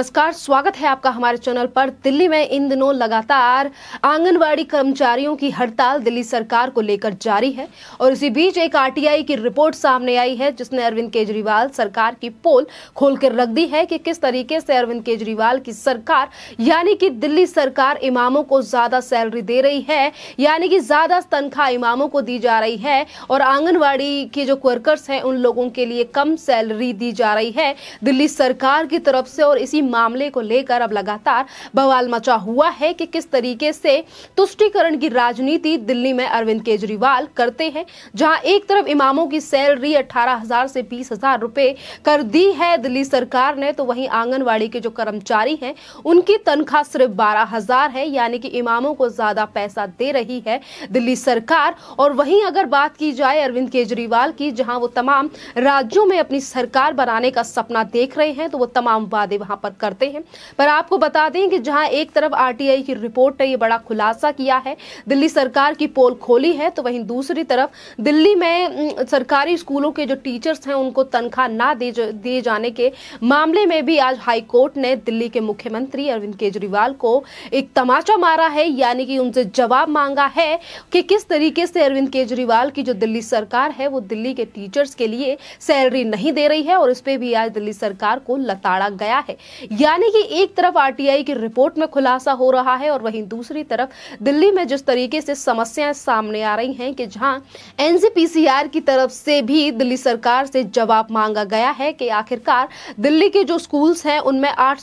नमस्कार स्वागत है आपका हमारे चैनल पर दिल्ली में इन दिनों लगातार आंगनवाड़ी कर्मचारियों की हड़ताल दिल्ली सरकार को लेकर जारी है और इसी बीच एक आरटीआई की रिपोर्ट सामने आई है जिसने अरविंद केजरीवाल सरकार की पोल खोल कर रख दी है कि किस तरीके से अरविंद केजरीवाल की सरकार यानी कि दिल्ली सरकार इमामों को ज्यादा सैलरी दे रही है यानी कि ज्यादा तनख्वाह इमामों को दी जा रही है और आंगनबाड़ी के जो वर्कर्स हैं उन लोगों के लिए कम सैलरी दी जा रही है दिल्ली सरकार की तरफ से और इसी मामले को लेकर अब लगातार बवाल मचा हुआ है कि किस तरीके से तुष्टिकरण की राजनीति दिल्ली में अरविंद केजरीवाल करते हैं जहां एक तरफ इमामों की सैलरी अठारह हजार से बीस हजार रुपए कर दी है दिल्ली सरकार ने तो वहीं आंगनवाड़ी के जो कर्मचारी हैं उनकी तनख्वाह सिर्फ बारह हजार है यानी कि इमामों को ज्यादा पैसा दे रही है दिल्ली सरकार और वहीं अगर बात की जाए अरविंद केजरीवाल की जहां वो तमाम राज्यों में अपनी सरकार बनाने का सपना देख रहे हैं तो वो तमाम वादे वहां पर करते हैं पर आपको बता दें कि जहां एक तरफ आरटीआई की रिपोर्ट ने ये बड़ा खुलासा किया है दिल्ली सरकार की पोल खोली है तो वहीं दूसरी तरफ दिल्ली में सरकारी स्कूलों के जो टीचर्स हैं उनको तनख्वाह ना दिए जाने के मामले में भी आज हाईकोर्ट ने दिल्ली के मुख्यमंत्री अरविंद केजरीवाल को एक तमाचा मारा है यानी कि उनसे जवाब मांगा है कि किस तरीके से अरविंद केजरीवाल की जो दिल्ली सरकार है वो दिल्ली के टीचर्स के लिए सैलरी नहीं दे रही है और इस पर भी आज दिल्ली सरकार को लताड़ा गया है यानी कि एक तरफ आरटीआई की रिपोर्ट में खुलासा हो रहा है और वहीं दूसरी तरफ दिल्ली में जिस तरीके से समस्याएं सामने आ रही हैं कि जहां एनसीपीसीआर की तरफ से भी दिल्ली सरकार से जवाब मांगा गया है कि आखिरकार दिल्ली के जो स्कूल्स हैं उनमें आठ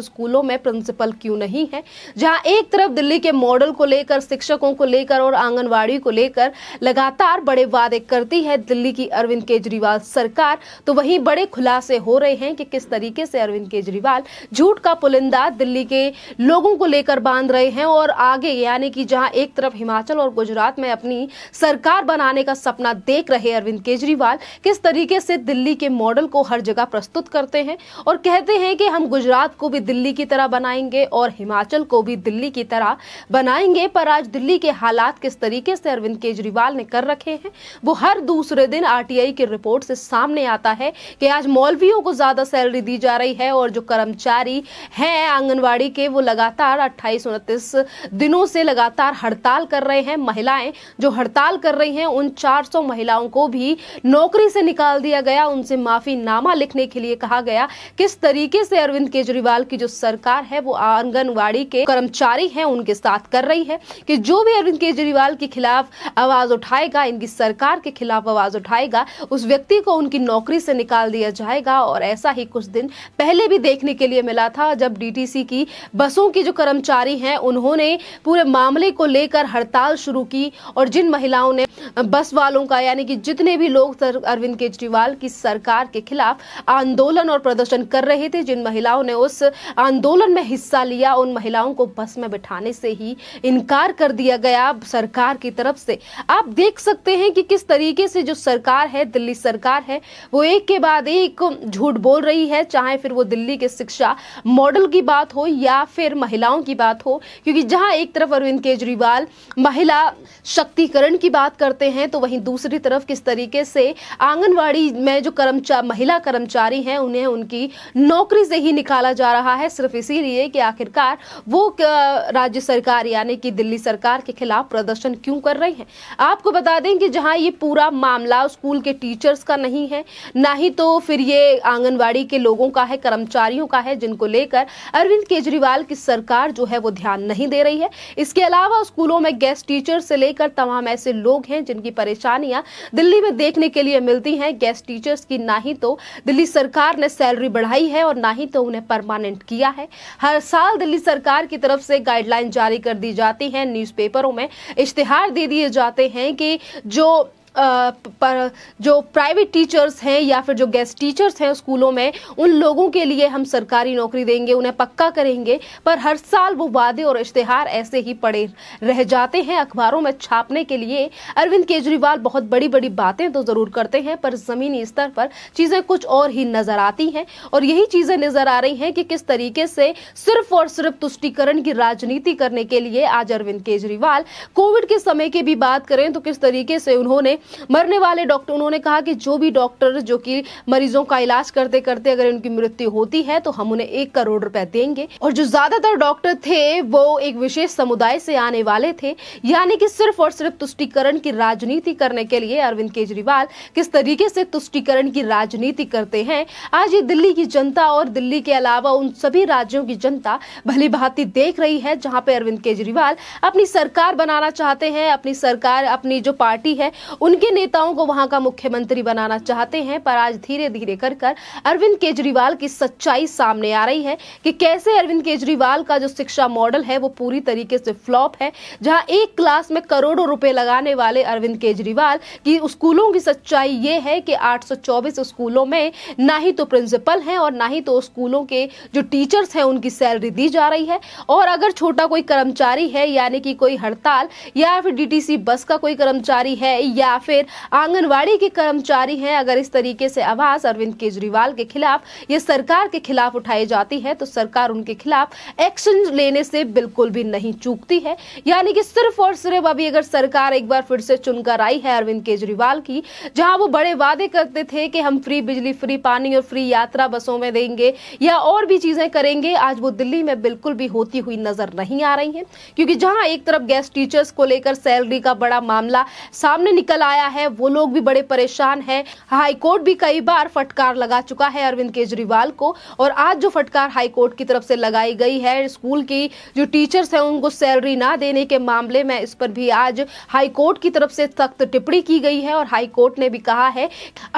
स्कूलों में प्रिंसिपल क्यों नहीं है जहां एक तरफ दिल्ली के मॉडल को लेकर शिक्षकों को लेकर और आंगनबाड़ी को लेकर लगातार बड़े वादे करती है दिल्ली की अरविंद केजरीवाल सरकार तो वहीं बड़े खुलासे हो रहे हैं कि किस तरीके से अरविंद केजरीवाल बंगाल झूठ का पुलिंदा दिल्ली के लोगों को लेकर बांध रहे हैं और आगे यानी कि जहां एक तरफ हिमाचल और गुजरात में अपनी सरकार बनाने का सपना देख रहे अरविंद केजरीवाल किस तरीके से दिल्ली के मॉडल को हर जगह प्रस्तुत करते हैं और कहते हैं कि हम गुजरात को भी दिल्ली की तरह बनाएंगे और हिमाचल को भी दिल्ली की तरह बनाएंगे पर आज दिल्ली के हालात किस तरीके से अरविंद केजरीवाल ने कर रखे हैं वो हर दूसरे दिन आरटीआई की रिपोर्ट से सामने आता है कि आज मौलवियों को ज्यादा सैलरी दी जा रही है और जो कर कर्मचारी हैं आंगनवाड़ी के वो लगातार अट्ठाईस उनतीस दिनों से लगातार हड़ताल कर रहे हैं महिलाएं जो हड़ताल कर रही हैं उन 400 महिलाओं को भी नौकरी से निकाल दिया गया उनसे माफीनामा लिखने के लिए कहा गया किस तरीके से अरविंद केजरीवाल की जो सरकार है वो आंगनवाड़ी के कर्मचारी है उनके साथ कर रही है कि जो भी अरविंद केजरीवाल के खिलाफ आवाज उठाएगा इनकी सरकार के खिलाफ आवाज उठाएगा उस व्यक्ति को उनकी नौकरी से निकाल दिया जाएगा और ऐसा ही कुछ दिन पहले भी देखने देखने के लिए मिला था जब डीटीसी की बसों के जो कर्मचारी हैं उन्होंने पूरे मामले को लेकर हड़ताल शुरू की और जिन महिलाओं ने बस वालों का यानी कि जितने भी लोग अरविंद केजरीवाल की सरकार के खिलाफ आंदोलन और प्रदर्शन कर रहे थे जिन महिलाओं ने उस आंदोलन में हिस्सा लिया उन महिलाओं को बस में बैठाने से ही इनकार कर दिया गया सरकार की तरफ से आप देख सकते हैं कि किस तरीके से जो सरकार है दिल्ली सरकार है वो एक के बाद एक झूठ बोल रही है चाहे फिर वो दिल्ली के शिक्षा मॉडल की बात हो या फिर महिलाओं की बात हो क्योंकि जहां एक तरफ अरविंद केजरीवाल महिला शक्तिकरण की बात करते हैं तो वहीं दूसरी तरफ किस तरीके से आंगनवाड़ी में जो कर्मचार महिला कर्मचारी हैं उन्हें उनकी नौकरी से ही निकाला जा रहा है सिर्फ इसीलिए कि आखिरकार वो राज्य सरकार यानी कि दिल्ली सरकार के खिलाफ प्रदर्शन क्यों कर रही है आपको बता दें कि जहां ये पूरा मामला स्कूल के टीचर्स का नहीं है ना ही तो फिर ये आंगनवाड़ी के लोगों का है कर्मचारियों चुका है जिनको लेकर अरविंद केजरीवाल की सरकार जो है वो ध्यान नहीं दे रही है इसके अलावा स्कूलों में गेस्ट टीचर से लेकर तमाम ऐसे लोग हैं जिनकी परेशानियां दिल्ली में देखने के लिए मिलती हैं गेस्ट टीचर्स की ना ही तो दिल्ली सरकार ने सैलरी बढ़ाई है और ना ही तो उन्हें परमानेंट किया है हर साल दिल्ली सरकार की तरफ से गाइडलाइन जारी कर दी जाती है न्यूज़पेपरों में इश्तिहार दे दिए जाते हैं कि जो पर जो प्राइवेट टीचर्स हैं या फिर जो गेस्ट टीचर्स हैं स्कूलों में उन लोगों के लिए हम सरकारी नौकरी देंगे उन्हें पक्का करेंगे पर हर साल वो वादे और इश्तेहार ऐसे ही पड़े रह जाते हैं अखबारों में छापने के लिए अरविंद केजरीवाल बहुत बड़ी बड़ी बातें तो ज़रूर करते हैं पर ज़मीनी स्तर पर चीज़ें कुछ और ही नज़र आती हैं और यही चीज़ें नज़र आ रही हैं कि किस तरीके से सिर्फ और सिर्फ तुष्टिकरण की राजनीति करने के लिए आज अरविंद केजरीवाल कोविड के समय की भी बात करें तो किस तरीके से उन्होंने मरने वाले डॉक्टर उन्होंने कहा कि जो भी डॉक्टर जो कि मरीजों का इलाज करते करते अगर उनकी मृत्यु होती है तो हम उन्हें एक करोड़ रुपए देंगे और जो ज्यादातर डॉक्टर थे वो एक विशेष समुदाय से आने वाले थे यानी कि सिर्फ और सिर्फ तुष्टिकरण की राजनीति करने के लिए अरविंद केजरीवाल किस तरीके से तुष्टिकरण की राजनीति करते हैं आज ये दिल्ली की जनता और दिल्ली के अलावा उन सभी राज्यों की जनता भली भांति देख रही है जहां पे अरविंद केजरीवाल अपनी सरकार बनाना चाहते हैं अपनी सरकार अपनी जो पार्टी है उन उनके नेताओं को वहां का मुख्यमंत्री बनाना चाहते हैं पर आज धीरे धीरे कर कर अरविंद केजरीवाल की सच्चाई सामने आ रही है कि कैसे अरविंद केजरीवाल का जो शिक्षा मॉडल है वो पूरी तरीके से फ्लॉप है जहां एक क्लास में करोड़ों रुपए लगाने वाले अरविंद केजरीवाल की स्कूलों की सच्चाई ये है कि आठ स्कूलों में ना ही तो प्रिंसिपल है और ना ही तो स्कूलों के जो टीचर्स हैं उनकी सैलरी दी जा रही है और अगर छोटा कोई कर्मचारी है यानी कि कोई हड़ताल या फिर डी बस का कोई कर्मचारी है या फिर आंगनवाड़ी के कर्मचारी हैं अगर इस तरीके से आवाज अरविंद केजरीवाल के खिलाफ ये सरकार के खिलाफ उठाई जाती है तो सरकार उनके खिलाफ एक्शन लेने से बिल्कुल भी नहीं चूकती है यानी कि सिर्फ और सिर्फ अभी अगर सरकार एक बार फिर से चुनकर आई है अरविंद केजरीवाल की जहां वो बड़े वादे करते थे कि हम फ्री बिजली फ्री पानी और फ्री यात्रा बसों में देंगे या और भी चीजें करेंगे आज वो दिल्ली में बिल्कुल भी होती हुई नजर नहीं आ रही है क्योंकि जहां एक तरफ गेस्ट टीचर्स को लेकर सैलरी का बड़ा मामला सामने निकल आ आया है वो लोग भी बड़े परेशान है हाईकोर्ट भी कई बार फटकार लगा चुका है अरविंद केजरीवाल को और आज जो फटकार हाईकोर्ट की तरफ से लगाई गई है स्कूल की जो टीचर्स हैं उनको सैलरी ना देने के मामले में इस पर भी आज हाईकोर्ट की तरफ से सख्त टिप्पणी की गई है और हाईकोर्ट ने भी कहा है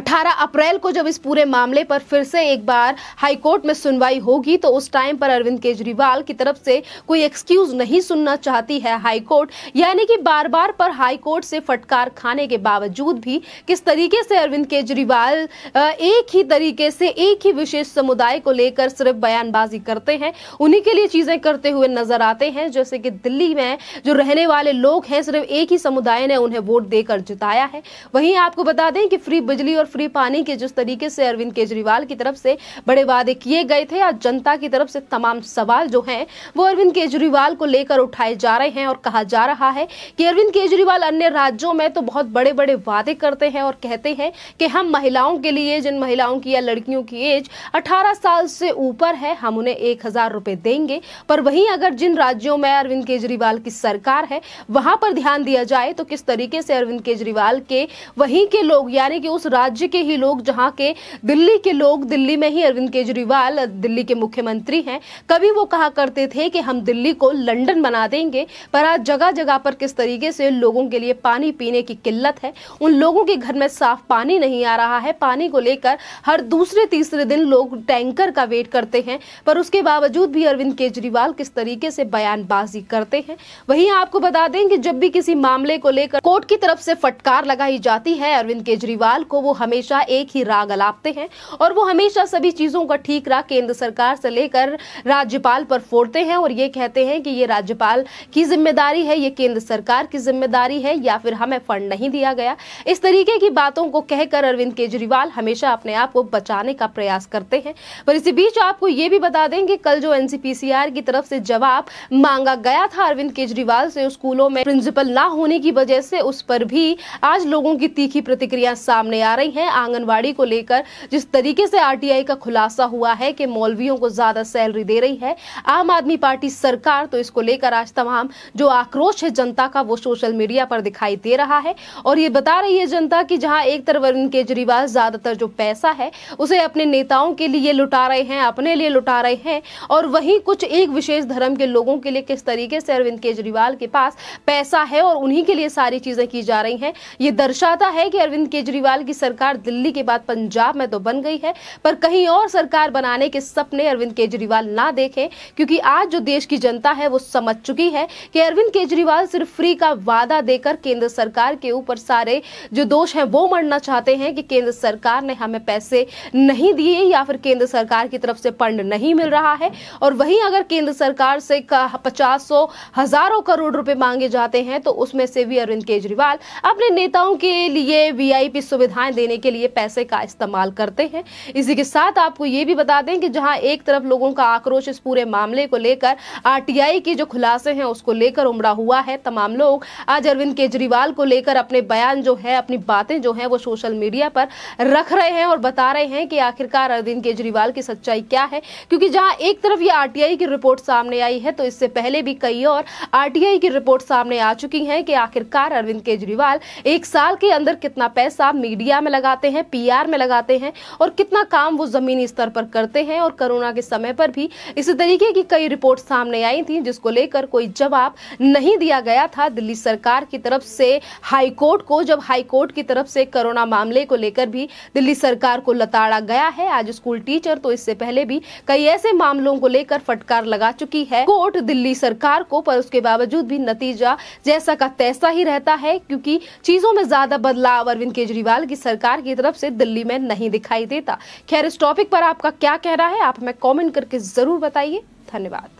अठारह अप्रैल को जब इस पूरे मामले पर फिर से एक बार हाईकोर्ट में सुनवाई होगी तो उस टाइम पर अरविंद केजरीवाल की तरफ से कोई एक्सक्यूज नहीं सुनना चाहती है हाईकोर्ट यानी कि बार बार पर हाईकोर्ट से फटकार खाने के बावजूद भी किस तरीके से अरविंद केजरीवाल एक ही तरीके से एक ही विशेष समुदाय को लेकर सिर्फ बयानबाजी करते हैं उन्हीं के लिए चीज़ें करते हुए नजर आते हैं जैसे कि दिल्ली में जो रहने वाले लोग हैं सिर्फ एक ही समुदाय ने उन्हें वोट देकर जिताया है वहीं आपको बता दें कि फ्री बिजली और फ्री पानी के जिस तरीके से अरविंद केजरीवाल की तरफ से बड़े वादे किए गए थे आज जनता की तरफ से तमाम सवाल जो हैं वो अरविंद केजरीवाल को लेकर उठाए जा रहे हैं और कहा जा रहा है कि अरविंद केजरीवाल अन्य राज्यों में तो बहुत बड़े बड़े बड़े वादे करते हैं और कहते हैं कि हम महिलाओं के लिए जिन महिलाओं की या लड़कियों की एज 18 साल से ऊपर है हम उन्हें एक हज़ार रुपये देंगे पर वहीं अगर जिन राज्यों में अरविंद केजरीवाल की सरकार है वहां पर ध्यान दिया जाए तो किस तरीके से अरविंद केजरीवाल के वहीं के लोग यानी कि उस राज्य के ही लोग जहाँ के दिल्ली के लोग दिल्ली में ही अरविंद केजरीवाल दिल्ली के मुख्यमंत्री हैं कभी वो कहा करते थे कि हम दिल्ली को लंडन बना देंगे पर आज जगह जगह पर किस तरीके से लोगों के लिए पानी पीने की किल्लत बात है उन लोगों के घर में साफ पानी नहीं आ रहा है पानी को लेकर हर दूसरे तीसरे दिन लोग टैंकर का वेट करते हैं पर उसके बावजूद भी अरविंद केजरीवाल किस तरीके से बयानबाजी करते हैं वहीं आपको बता दें कि जब भी किसी मामले को लेकर कोर्ट की तरफ से फटकार लगाई जाती है अरविंद केजरीवाल को वो हमेशा एक ही राग अलापते हैं और वो हमेशा सभी चीजों का ठीक राग केंद्र सरकार से लेकर राज्यपाल पर फोड़ते हैं और ये कहते हैं कि ये राज्यपाल की जिम्मेदारी है ये केंद्र सरकार की जिम्मेदारी है या फिर हमें फंड नहीं दिया किया गया इस तरीके की बातों को कहकर अरविंद केजरीवाल हमेशा अपने आप को बचाने का प्रयास करते हैं पर इसी बीच आपको ये भी बता दें कि कल जो एनसीपीसीआर की तरफ से जवाब मांगा गया था अरविंद केजरीवाल से स्कूलों में प्रिंसिपल ना होने की वजह से उस पर भी आज लोगों की तीखी प्रतिक्रिया सामने आ रही है आंगनबाड़ी को लेकर जिस तरीके से आर का खुलासा हुआ है कि मौलवियों को ज्यादा सैलरी दे रही है आम आदमी पार्टी सरकार तो इसको लेकर आज तमाम जो आक्रोश है जनता का वो सोशल मीडिया पर दिखाई दे रहा है और ये बता रही है जनता कि जहां एक तरफ अरविंद केजरीवाल ज्यादातर जो पैसा है उसे अपने नेताओं के लिए लुटा रहे हैं अपने लिए लुटा रहे हैं और वहीं कुछ एक विशेष धर्म के लोगों के लिए किस तरीके से अरविंद केजरीवाल के पास पैसा है और उन्हीं के लिए सारी चीजें की जा रही हैं ये दर्शाता है कि अरविंद केजरीवाल की सरकार दिल्ली के बाद पंजाब में तो बन गई है पर कहीं और सरकार बनाने के सपने अरविंद केजरीवाल ना देखे क्योंकि आज जो देश की जनता है वो समझ चुकी है कि अरविंद केजरीवाल सिर्फ फ्री का वादा देकर केंद्र सरकार के ऊपर और सारे जो दोष हैं वो मरना चाहते हैं कि केंद्र सरकार ने हमें पैसे नहीं दिए या फिर केंद्र सरकार की तरफ से फंड नहीं मिल रहा है और वहीं अगर केंद्र सरकार से पचास सौ हजारों करोड़ रुपए मांगे जाते हैं तो उसमें से भी अरविंद केजरीवाल अपने नेताओं के लिए वीआईपी सुविधाएं देने के लिए पैसे का इस्तेमाल करते हैं इसी के साथ आपको ये भी बता दें कि जहां एक तरफ लोगों का आक्रोश इस पूरे मामले को लेकर आरटीआई के जो खुलासे हैं उसको लेकर उमड़ा हुआ है तमाम लोग आज अरविंद केजरीवाल को लेकर अपने बयान जो है अपनी बातें जो हैं वो सोशल मीडिया पर रख रहे हैं और बता रहे हैं कि आखिरकार अरविंद केजरीवाल की सच्चाई क्या है क्योंकि जहां एक तरफ ये आरटीआई की रिपोर्ट सामने आई है तो इससे पहले भी कई और आरटीआई की रिपोर्ट सामने आ चुकी है कि आखिरकार अरविंद केजरीवाल एक साल के अंदर कितना पैसा मीडिया में लगाते हैं पी में लगाते हैं और कितना काम वो जमीनी स्तर पर करते हैं और कोरोना के समय पर भी इसी तरीके की कई रिपोर्ट सामने आई थी जिसको लेकर कोई जवाब नहीं दिया गया था दिल्ली सरकार की तरफ से हाईकोर्ट कोर्ट को जब हाईकोर्ट की तरफ से कोरोना मामले को लेकर भी दिल्ली सरकार को लताड़ा गया है आज स्कूल टीचर तो इससे पहले भी कई ऐसे मामलों को लेकर फटकार लगा चुकी है कोर्ट दिल्ली सरकार को पर उसके बावजूद भी नतीजा जैसा का तैसा ही रहता है क्योंकि चीजों में ज्यादा बदलाव अरविंद केजरीवाल की सरकार की तरफ से दिल्ली में नहीं दिखाई देता खैर इस टॉपिक पर आपका क्या कहना है आप हमें कॉमेंट करके जरूर बताइए धन्यवाद